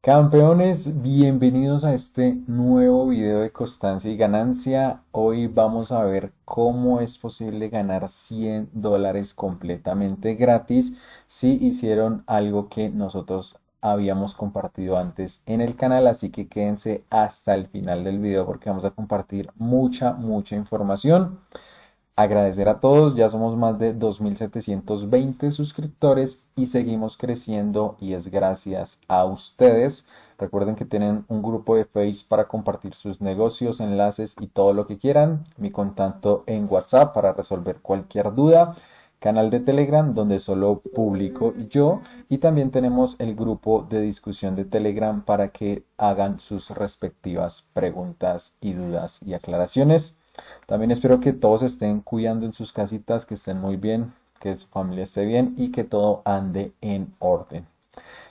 Campeones, bienvenidos a este nuevo video de constancia y ganancia. Hoy vamos a ver cómo es posible ganar 100 dólares completamente gratis si hicieron algo que nosotros habíamos compartido antes en el canal, así que quédense hasta el final del video porque vamos a compartir mucha, mucha información. Agradecer a todos, ya somos más de 2.720 suscriptores y seguimos creciendo y es gracias a ustedes. Recuerden que tienen un grupo de Face para compartir sus negocios, enlaces y todo lo que quieran. Mi contacto en WhatsApp para resolver cualquier duda. Canal de Telegram donde solo publico yo y también tenemos el grupo de discusión de Telegram para que hagan sus respectivas preguntas y dudas y aclaraciones. También espero que todos estén cuidando en sus casitas, que estén muy bien, que su familia esté bien y que todo ande en orden.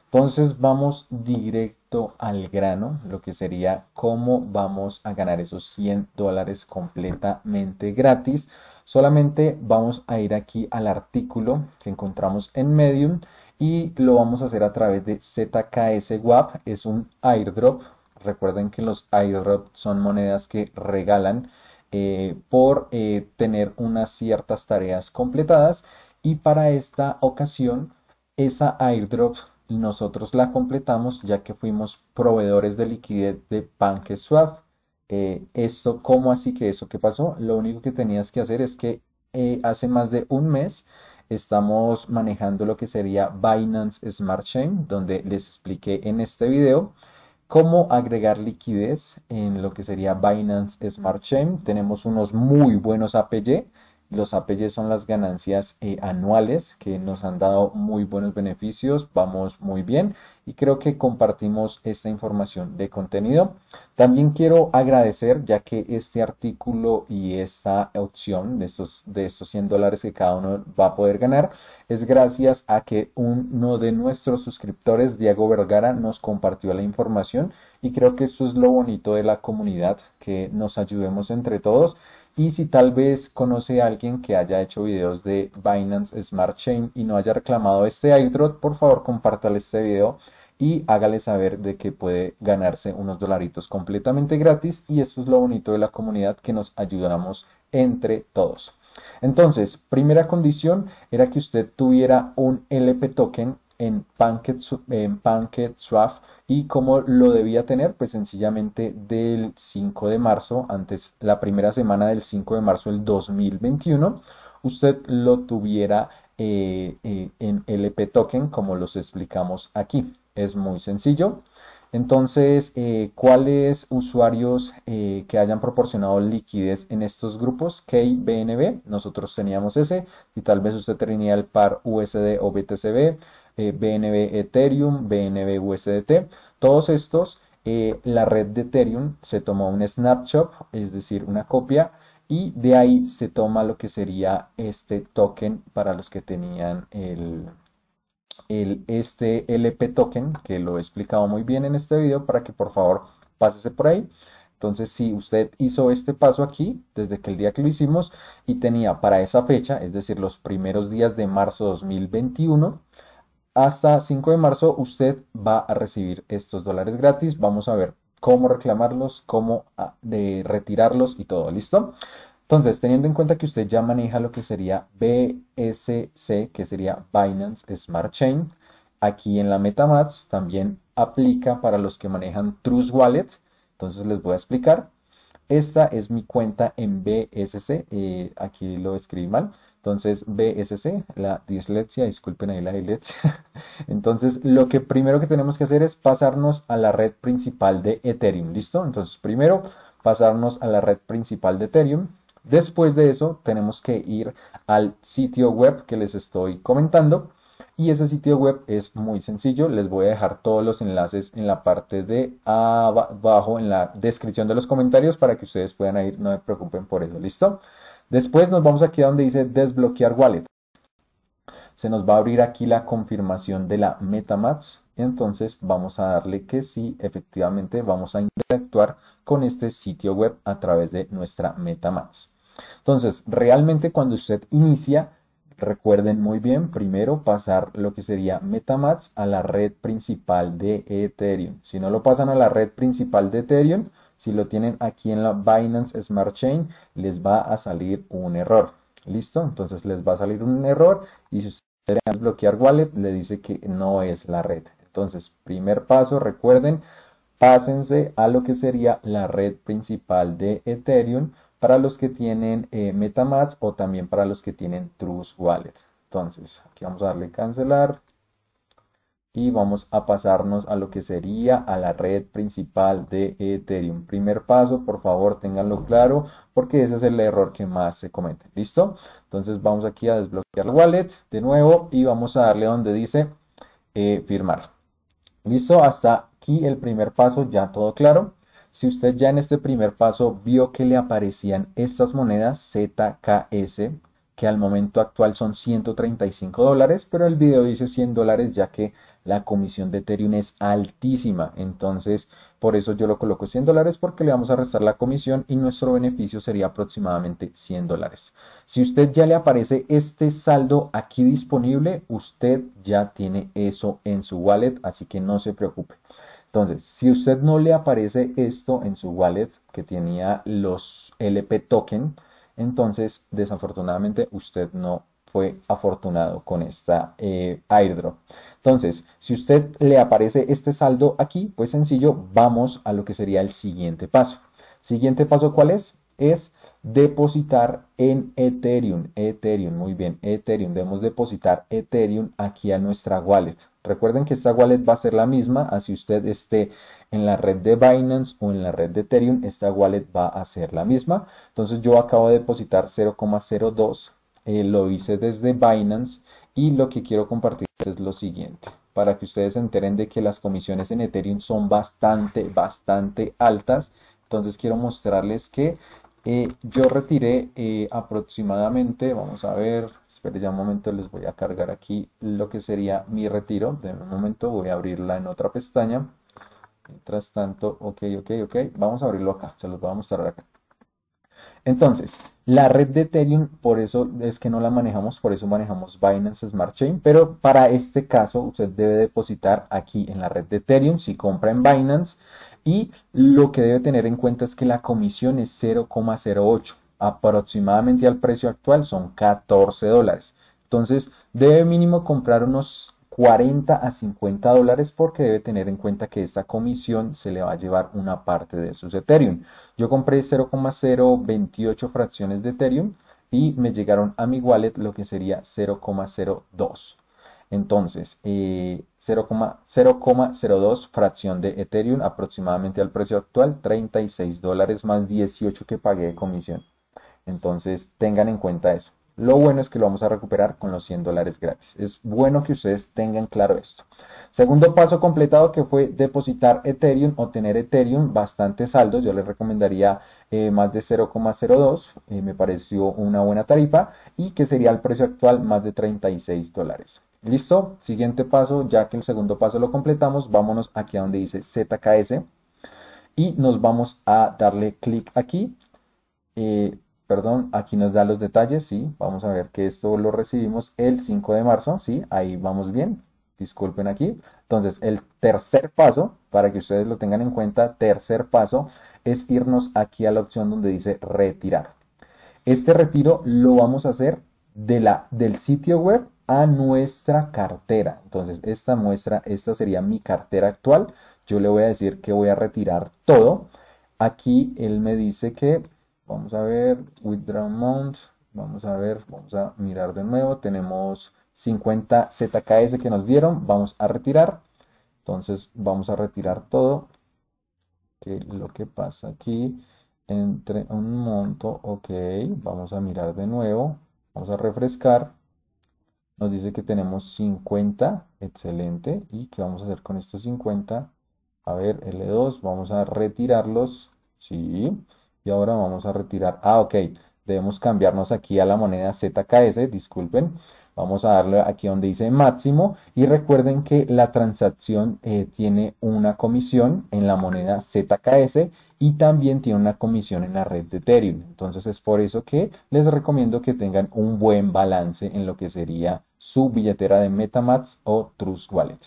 Entonces vamos directo al grano, lo que sería cómo vamos a ganar esos 100 dólares completamente gratis. Solamente vamos a ir aquí al artículo que encontramos en Medium y lo vamos a hacer a través de ZKSWAP es un airdrop. Recuerden que los airdrops son monedas que regalan eh, por eh, tener unas ciertas tareas completadas y para esta ocasión esa airdrop nosotros la completamos ya que fuimos proveedores de liquidez de PancakeSwap. Eh, esto, ¿cómo así que eso qué pasó? Lo único que tenías que hacer es que hace más de un mes estamos manejando lo que sería Binance Smart Chain, donde les expliqué en este video cómo agregar liquidez en lo que sería Binance Smart Chain. Tenemos unos muy buenos APY. Los APY son las ganancias eh, anuales que nos han dado muy buenos beneficios. Vamos muy bien y creo que compartimos esta información de contenido. También quiero agradecer, ya que este artículo y esta opción de estos, de 100 dólares que cada uno va a poder ganar, es gracias a que uno de nuestros suscriptores, Diego Vergara, nos compartió la información y creo que eso es lo bonito de la comunidad, que nos ayudemos entre todos. Y si tal vez conoce a alguien que haya hecho videos de Binance Smart Chain y no haya reclamado este airdrop, por favor compártale este video y hágale saber de que puede ganarse unos dolaritos completamente gratis y esto es lo bonito de la comunidad que nos ayudamos entre todos. Entonces, primera condición era que usted tuviera un LP token en PancakeSwap y como lo debía tener, pues sencillamente del 5 de marzo, antes la primera semana del 5 de marzo del 2021, usted lo tuviera eh, eh, en LP token como los explicamos aquí. Es muy sencillo. Entonces, eh, ¿cuáles usuarios eh, que hayan proporcionado liquidez en estos grupos? KBNB, nosotros teníamos ese, y tal vez usted tenía el par USD o BTCB, BNB eh, Ethereum, BNB USDT, todos estos, la red de Ethereum se tomó un snapshot, es decir, una copia, y de ahí se toma lo que sería este token para los que tenían el, el, este LP token, que lo he explicado muy bien en este video, para que por favor pásese por ahí. Entonces, si usted hizo este paso aquí, desde que el día que lo hicimos, y tenía para esa fecha, es decir, los primeros días de marzo 2021, hasta 5 de marzo, usted va a recibir estos dólares gratis. Vamos a ver cómo reclamarlos, cómo ah, retirarlos y todo, ¿listo? Entonces, teniendo en cuenta que usted ya maneja lo que sería BSC, que sería Binance Smart Chain, aquí en la MetaMask también aplica para los que manejan Trust Wallet. Entonces, les voy a explicar. Esta es mi cuenta en BSC, eh, aquí lo escribí mal. Entonces, BSC, la dislexia, disculpen ahí la dislexia. Entonces, lo que primero que tenemos que hacer es pasarnos a la red principal de Ethereum, ¿listo? Entonces, primero pasarnos a la red principal de Ethereum. Después de eso tenemos que ir al sitio web que les estoy comentando y ese sitio web es muy sencillo. Les voy a dejar todos los enlaces en la parte de abajo, en la descripción de los comentarios para que ustedes puedan ir, no se preocupen por eso, ¿listo? Después nos vamos aquí a donde dice desbloquear wallet. Se nos va a abrir aquí la confirmación de la MetaMask. Entonces vamos a darle que sí, efectivamente vamos a interactuar con este sitio web a través de nuestra MetaMask. Entonces, realmente cuando usted inicia, recuerden muy bien, primero pasar lo que sería Metamats a la red principal de Ethereum. Si no lo pasan a la red principal de Ethereum, si lo tienen aquí en la Binance Smart Chain, les va a salir un error. ¿Listo? Entonces les va a salir un error y si ustedes quieren bloquear wallet, le dice que no es la red. Entonces, primer paso, recuerden, pásense a lo que sería la red principal de Ethereum para los que tienen eh, Metamask o también para los que tienen Trust Wallet. Entonces, aquí vamos a darle cancelar y vamos a pasarnos a lo que sería a la red principal de Ethereum. Primer paso, por favor, ténganlo claro porque ese es el error que más se comete. ¿Listo? Entonces vamos aquí a desbloquear wallet de nuevo y vamos a darle donde dice eh, firmar. ¿Listo? Hasta aquí el primer paso, ya todo claro. Si usted ya en este primer paso vio que le aparecían estas monedas ZKS, que al momento actual son 135 dólares, pero el video dice 100 dólares ya que la comisión de Ethereum es altísima. Entonces, por eso yo lo coloco 100 dólares porque le vamos a restar la comisión y nuestro beneficio sería aproximadamente 100 dólares. Si usted ya le aparece este saldo aquí disponible, usted ya tiene eso en su wallet, así que no se preocupe. Entonces, si usted no le aparece esto en su wallet que tenía los LP token, entonces desafortunadamente usted no fue afortunado con esta eh, airdrop. Entonces, si usted le aparece este saldo aquí, pues sencillo, vamos a lo que sería el siguiente paso. Siguiente paso, ¿cuál es? Es depositar en Ethereum. Ethereum, muy bien, Ethereum. Debemos depositar Ethereum aquí a nuestra wallet. Recuerden que esta wallet va a ser la misma, así usted esté en la red de Binance o en la red de Ethereum, esta wallet va a ser la misma. Entonces yo acabo de depositar 0,02, eh, lo hice desde Binance y lo que quiero compartir es lo siguiente para que ustedes se enteren de que las comisiones en Ethereum son bastante, bastante altas. Entonces quiero mostrarles que eh, yo retiré eh, aproximadamente, vamos a ver, espere ya un momento, les voy a cargar aquí lo que sería mi retiro. De un momento voy a abrirla en otra pestaña. Mientras tanto, ok, ok, ok, vamos a abrirlo acá, se los voy a mostrar acá. Entonces, la red de Ethereum, por eso es que no la manejamos, por eso manejamos Binance Smart Chain, pero para este caso usted debe depositar aquí en la red de Ethereum si compra en Binance y lo que debe tener en cuenta es que la comisión es 0,08, aproximadamente al precio actual son 14 dólares. Entonces, debe mínimo comprar unos 40 a 50 dólares porque debe tener en cuenta que esta comisión se le va a llevar una parte de sus Ethereum. Yo compré 0,028 fracciones de Ethereum y me llegaron a mi wallet lo que sería 0,02. Entonces, 0,02 eh, fracción de Ethereum aproximadamente al precio actual, 36 dólares más 18 que pagué de comisión. Entonces, tengan en cuenta eso. Lo bueno es que lo vamos a recuperar con los 100 dólares gratis. Es bueno que ustedes tengan claro esto. Segundo paso completado que fue depositar Ethereum o tener Ethereum bastante saldo. Yo les recomendaría eh, más de 0,02. Eh, me pareció una buena tarifa y que sería el precio actual más de 36 dólares. Listo. Siguiente paso, ya que el segundo paso lo completamos, vámonos aquí a donde dice ZKS y nos vamos a darle clic aquí. Eh, perdón, aquí nos da los detalles, sí, vamos a ver que esto lo recibimos el 5 de marzo, sí, ahí vamos bien, disculpen aquí. Entonces, el tercer paso, para que ustedes lo tengan en cuenta, tercer paso es irnos aquí a la opción donde dice retirar. Este retiro lo vamos a hacer de la, del sitio web a nuestra cartera. Entonces, esta muestra, esta sería mi cartera actual. Yo le voy a decir que voy a retirar todo. Aquí él me dice que Vamos a ver, withdraw mount. Vamos a ver, vamos a mirar de nuevo. Tenemos 50 ZKS que nos dieron. Vamos a retirar. Entonces vamos a retirar todo. Que lo que pasa aquí entre un monto. Ok, vamos a mirar de nuevo. Vamos a refrescar. Nos dice que tenemos 50. Excelente. ¿Y qué vamos a hacer con estos 50? A ver, L2. Vamos a retirarlos. Sí. Y ahora vamos a retirar. Ah, ok. Debemos cambiarnos aquí a la moneda ZKS, disculpen. Vamos a darle aquí donde dice máximo y recuerden que la transacción eh, tiene una comisión en la moneda ZKS y también tiene una comisión en la red de Ethereum. Entonces es por eso que les recomiendo que tengan un buen balance en lo que sería su billetera de Metamask o Trust Wallet.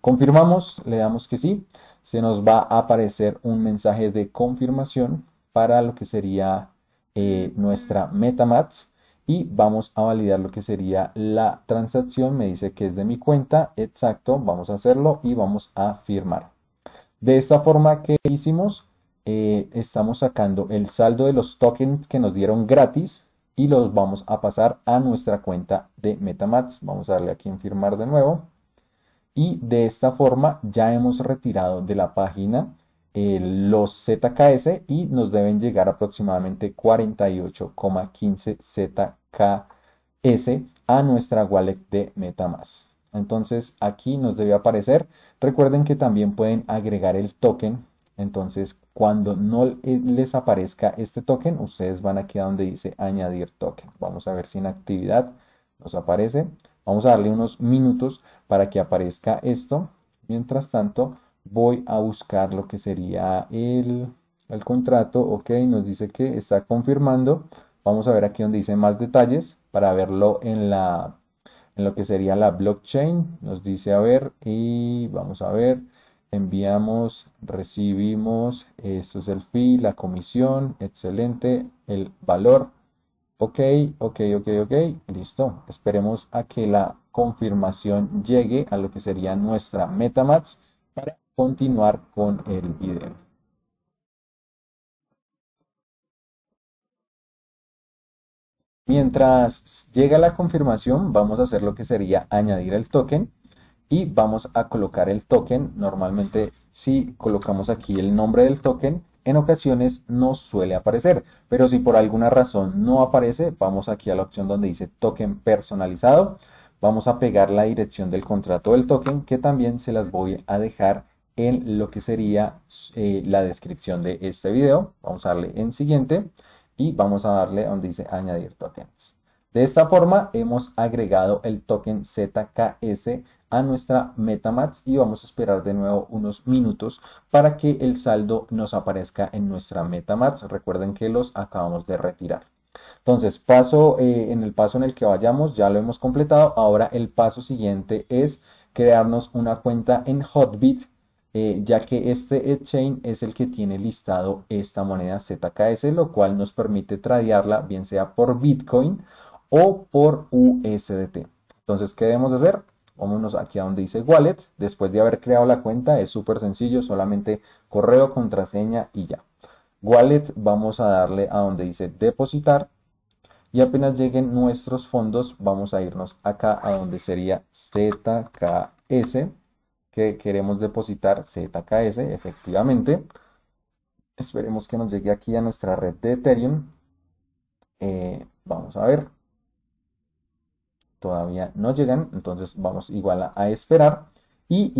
Confirmamos, le damos que sí. Se nos va a aparecer un mensaje de confirmación para lo que sería eh, nuestra MetaMats y vamos a validar lo que sería la transacción. Me dice que es de mi cuenta. Exacto, vamos a hacerlo y vamos a firmar. De esta forma que hicimos, eh, estamos sacando el saldo de los tokens que nos dieron gratis y los vamos a pasar a nuestra cuenta de MetaMats. Vamos a darle aquí en firmar de nuevo. Y de esta forma ya hemos retirado de la página eh, los ZKS y nos deben llegar aproximadamente 48,15 ZKS a nuestra wallet de Metamask. Entonces aquí nos debe aparecer. Recuerden que también pueden agregar el token. Entonces cuando no eh, les aparezca este token, ustedes van aquí a donde dice añadir token. Vamos a ver si en actividad nos aparece. Vamos a darle unos minutos para que aparezca esto. Mientras tanto, voy a buscar lo que sería el, contrato. Ok, nos dice que está confirmando. Vamos a ver aquí donde dice más detalles para verlo en la en lo que sería la blockchain. Nos dice a ver y vamos a ver. Enviamos, recibimos, esto es el fee, la comisión, excelente, el valor. Ok, ok, ok, ok, listo. Esperemos a que la confirmación llegue a lo que sería nuestra MetaMask para continuar con el video. Mientras llega la confirmación, vamos a hacer lo que sería añadir el token y vamos a colocar el token. Normalmente si colocamos aquí el nombre del token, en ocasiones no suele aparecer, pero si por alguna razón no aparece, vamos aquí a la opción donde dice token personalizado. Vamos a pegar la dirección del contrato del token que también se las voy a dejar en lo que sería eh, la descripción de este video. Vamos a darle en siguiente y vamos a darle donde dice añadir tokens. De esta forma hemos agregado el token ZKS a nuestra Metamask y vamos a esperar de nuevo unos minutos para que el saldo nos aparezca en nuestra Metamask. Recuerden que los acabamos de retirar. Entonces, paso eh, en el paso en el que vayamos, ya lo hemos completado. Ahora el paso siguiente es crearnos una cuenta en Hotbit eh, ya que este exchange es el que tiene listado esta moneda ZKS, lo cual nos permite tradearla bien sea por Bitcoin o por USDT. Entonces, ¿qué debemos hacer? Vámonos aquí a donde dice wallet. Después de haber creado la cuenta, es súper sencillo, solamente correo, contraseña y ya. Wallet, vamos a darle a donde dice depositar. Y apenas lleguen nuestros fondos, vamos a irnos acá a donde sería ZKS que queremos depositar, ZKS, efectivamente. Esperemos que nos llegue aquí a nuestra red de Ethereum. Eh, vamos a ver. Todavía no llegan, entonces vamos igual a, esperar. Y,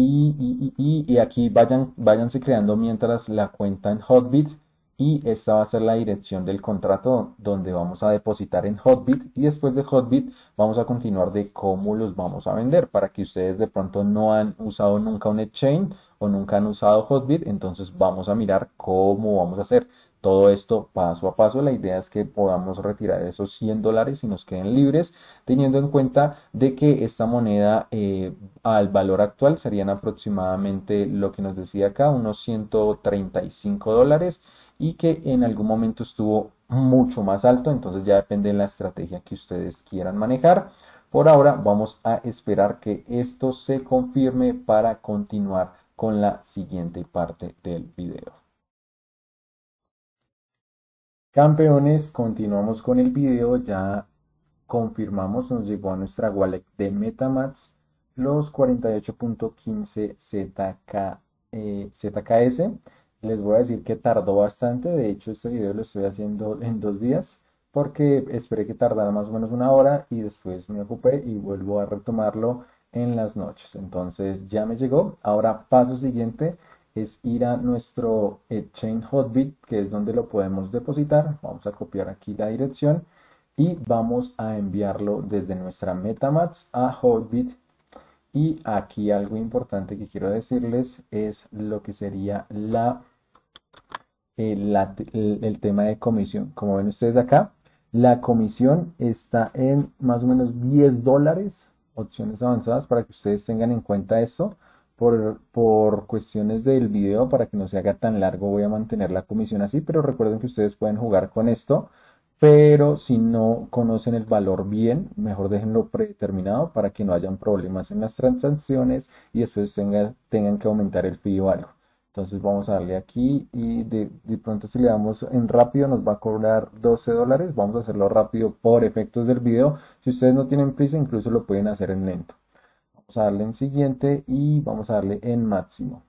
y, aquí vayan, váyanse creando mientras la cuenta en Hotbit y esta va a ser la dirección del contrato donde vamos a depositar en Hotbit y después de Hotbit vamos a continuar de cómo los vamos a vender para que ustedes de pronto no han usado nunca un exchange o nunca han usado Hotbit entonces vamos a mirar cómo vamos a hacer todo esto paso a paso la idea es que podamos retirar esos 100 dólares y nos queden libres teniendo en cuenta de que esta moneda eh, al valor actual serían aproximadamente lo que nos decía acá unos 135 dólares y que en algún momento estuvo mucho más alto, entonces ya depende de la estrategia que ustedes quieran manejar. Por ahora vamos a esperar que esto se confirme para continuar con la siguiente parte del video. Campeones, continuamos con el video, ya confirmamos, nos llegó a nuestra wallet de Metamask los 48.15 ZK, ZKS. Les voy a decir que tardó bastante, de hecho este video lo estoy haciendo en dos días porque esperé que tardara más o menos una hora y después me ocupé y vuelvo a retomarlo en las noches. Entonces ya me llegó. Ahora paso siguiente es ir a nuestro Exchange Hotbit que es donde lo podemos depositar. Vamos a copiar aquí la dirección y vamos a enviarlo desde nuestra Metamats a Hotbit y aquí algo importante que quiero decirles es lo que sería la eh, el, tema de comisión. Como ven ustedes acá, la comisión está en más o menos 10 dólares, opciones avanzadas, para que ustedes tengan en cuenta eso, Por, cuestiones del video, para que no se haga tan largo, voy a mantener la comisión así, pero recuerden que ustedes pueden jugar con esto pero si no conocen el valor bien, mejor déjenlo predeterminado para que no hayan problemas en las transacciones y después tengan tengan que aumentar el fee o algo. Entonces vamos a darle aquí y de, pronto si le damos en rápido nos va a cobrar 12 dólares. Vamos a hacerlo rápido por efectos del video. Si ustedes no tienen prisa incluso lo pueden hacer en lento. Vamos a darle en siguiente y vamos a darle en máximo.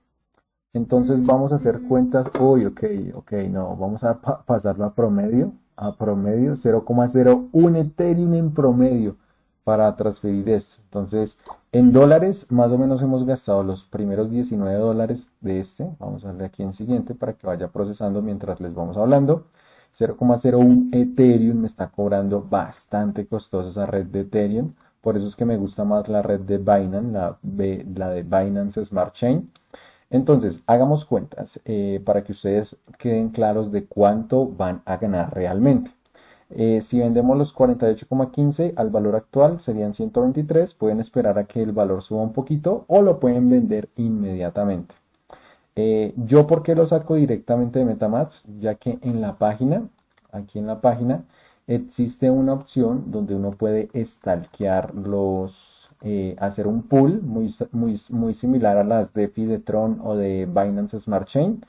Entonces vamos a hacer cuentas. Uy, ok, ok, no. Vamos a pasarlo a promedio. A promedio 0,01 Ethereum en promedio para transferir esto. Entonces, en dólares, más o menos hemos gastado los primeros 19 dólares de este. Vamos a darle aquí en siguiente para que vaya procesando mientras les vamos hablando. 0,01 Ethereum me está cobrando bastante costosa esa red de Ethereum. Por eso es que me gusta más la red de Binance, la, de Binance Smart Chain. Entonces, hagamos cuentas eh, para que ustedes queden claros de cuánto van a ganar realmente. Eh, si vendemos los 48,15 al valor actual serían 123, pueden esperar a que el valor suba un poquito o lo pueden vender inmediatamente. Eh, yo por qué lo saco directamente de MetaMats, ya que en la página, aquí en la página, existe una opción donde uno puede stalkear los, eh, hacer un pool muy, muy, muy similar a las de Tron o de Binance Smart Chain.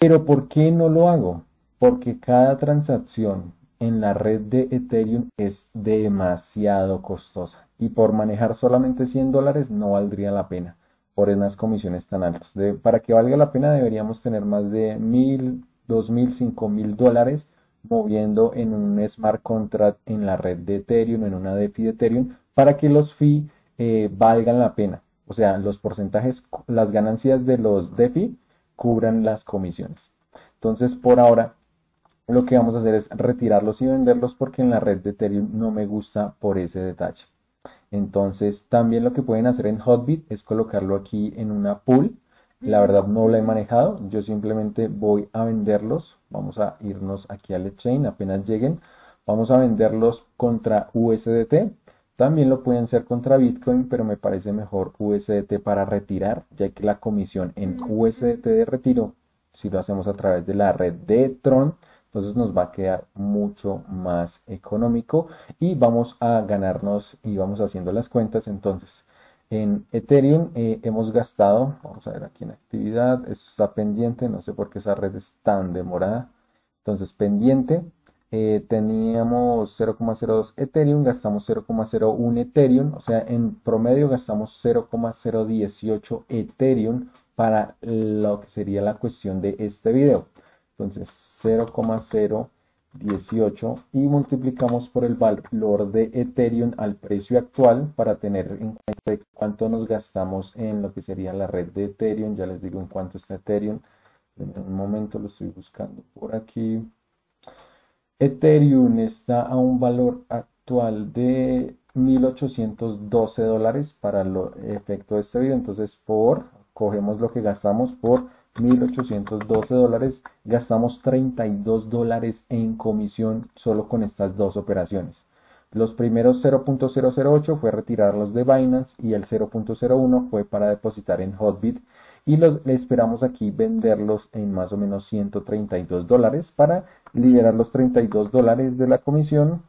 Pero ¿por qué no lo hago? porque cada transacción en la red de Ethereum es demasiado costosa y por manejar solamente 100 dólares no valdría la pena por unas comisiones tan altas. De, para que valga la pena deberíamos tener más de 1.000, 2.000, 5.000 dólares moviendo en un smart contract en la red de Ethereum, en una DeFi de Ethereum, para que los fee eh, valgan la pena. O sea, los porcentajes, las ganancias de los DeFi cubran las comisiones. Entonces, por ahora, lo que vamos a hacer es retirarlos y venderlos porque en la red de Ethereum no me gusta por ese detalle. Entonces también lo que pueden hacer en Hotbit es colocarlo aquí en una pool. La verdad no lo he manejado, yo simplemente voy a venderlos. Vamos a irnos aquí la chain apenas lleguen. Vamos a venderlos contra USDT. También lo pueden hacer contra Bitcoin, pero me parece mejor USDT para retirar, ya que la comisión en USDT de retiro, si lo hacemos a través de la red de Tron, entonces nos va a quedar mucho más económico y vamos a ganarnos y vamos haciendo las cuentas. Entonces, en Ethereum eh, hemos gastado, vamos a ver aquí en actividad, esto está pendiente, no sé por qué esa red es tan demorada. Entonces, pendiente, eh, teníamos 0,02 Ethereum, gastamos 0,01 Ethereum, o sea, en promedio gastamos 0,018 Ethereum para lo que sería la cuestión de este video. Entonces 0,018 y multiplicamos por el valor de Ethereum al precio actual para tener en cuenta cuánto nos gastamos en lo que sería la red de Ethereum. Ya les digo en cuánto está Ethereum. En un momento lo estoy buscando por aquí. Ethereum está a un valor actual de 1812 dólares para el efecto de este video. Entonces por, cogemos lo que gastamos por 1.812 dólares, gastamos 32 dólares en comisión solo con estas dos operaciones. Los primeros 0.008 fue retirarlos de Binance y el 0.01 fue para depositar en Hotbit y los esperamos aquí venderlos en más o menos 132 dólares para liberar los 32 dólares de la comisión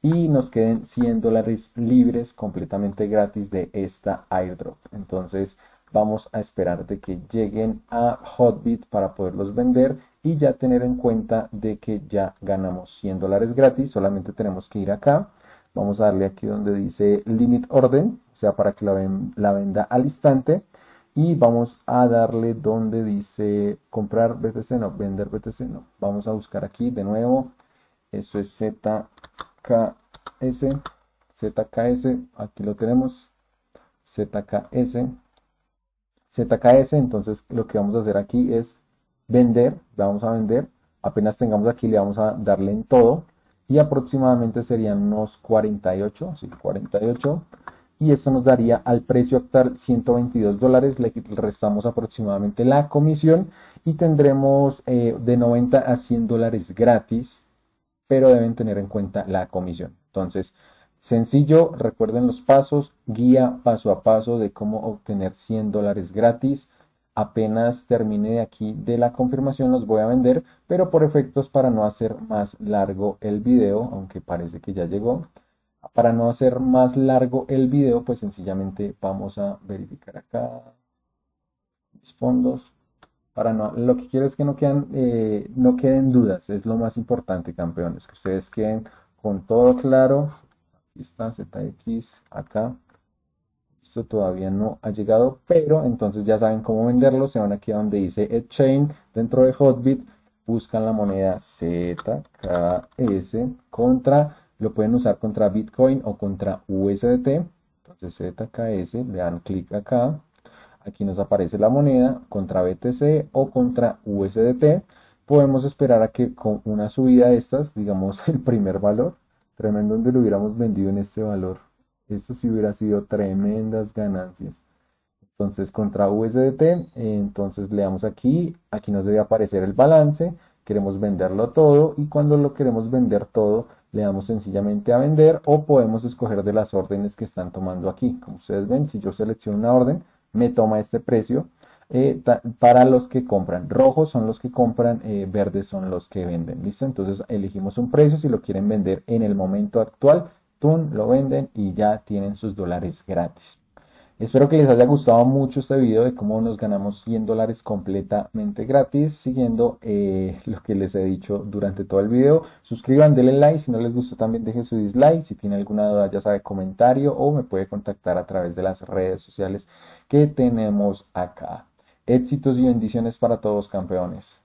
y nos queden 100 dólares libres completamente gratis de esta airdrop. Entonces vamos a esperar de que lleguen a Hotbit para poderlos vender y ya tener en cuenta de que ya ganamos 100 dólares gratis, solamente tenemos que ir acá, vamos a darle aquí donde dice Limit Order, o sea para que la, la venda al instante y vamos a darle donde dice comprar BTC, no, vender BTC, no, vamos a buscar aquí de nuevo, eso es ZKS, ZKS, aquí lo tenemos, ZKS, ZKS, entonces lo que vamos a hacer aquí es vender, vamos a vender, apenas tengamos aquí le vamos a darle en todo y aproximadamente serían unos 48, sí, 48 y esto nos daría al precio actual 122 dólares, le restamos aproximadamente la comisión y tendremos eh, de 90 a 100 dólares gratis, pero deben tener en cuenta la comisión. Entonces, Sencillo, recuerden los pasos, guía paso a paso de cómo obtener 100 dólares gratis. Apenas termine de aquí de la confirmación los voy a vender, pero por efectos para no hacer más largo el video, aunque parece que ya llegó. Para no hacer más largo el video, pues sencillamente vamos a verificar acá mis fondos. Para no, lo que quiero es que no, quedan, eh, no queden dudas, es lo más importante, campeones, que ustedes queden con todo claro aquí está ZX acá. Esto todavía no ha llegado, pero entonces ya saben cómo venderlo. Se van aquí a donde dice Exchange dentro de Hotbit. Buscan la moneda ZKS contra, lo pueden usar contra Bitcoin o contra USDT. Entonces ZKS, le dan clic acá. Aquí nos aparece la moneda contra BTC o contra USDT. Podemos esperar a que con una subida de estas, digamos el primer valor, Tremendo donde lo hubiéramos vendido en este valor. Esto sí hubiera sido tremendas ganancias. Entonces contra USDT, entonces le damos aquí, aquí nos debe aparecer el balance, queremos venderlo todo y cuando lo queremos vender todo le damos sencillamente a vender o podemos escoger de las órdenes que están tomando aquí. Como ustedes ven, si yo selecciono una orden, me toma este precio eh, para los que compran. Rojos son los que compran, eh, verdes son los que venden. ¿Listo? Entonces elegimos un precio si lo quieren vender en el momento actual. Tun, lo venden y ya tienen sus dólares gratis. Espero que les haya gustado mucho este video de cómo nos ganamos 100 dólares completamente gratis siguiendo eh, lo que les he dicho durante todo el video. Suscriban, denle like, si no les gustó también dejen su dislike, si tiene alguna duda ya sabe comentario o me puede contactar a través de las redes sociales que tenemos acá. Éxitos y bendiciones para todos campeones.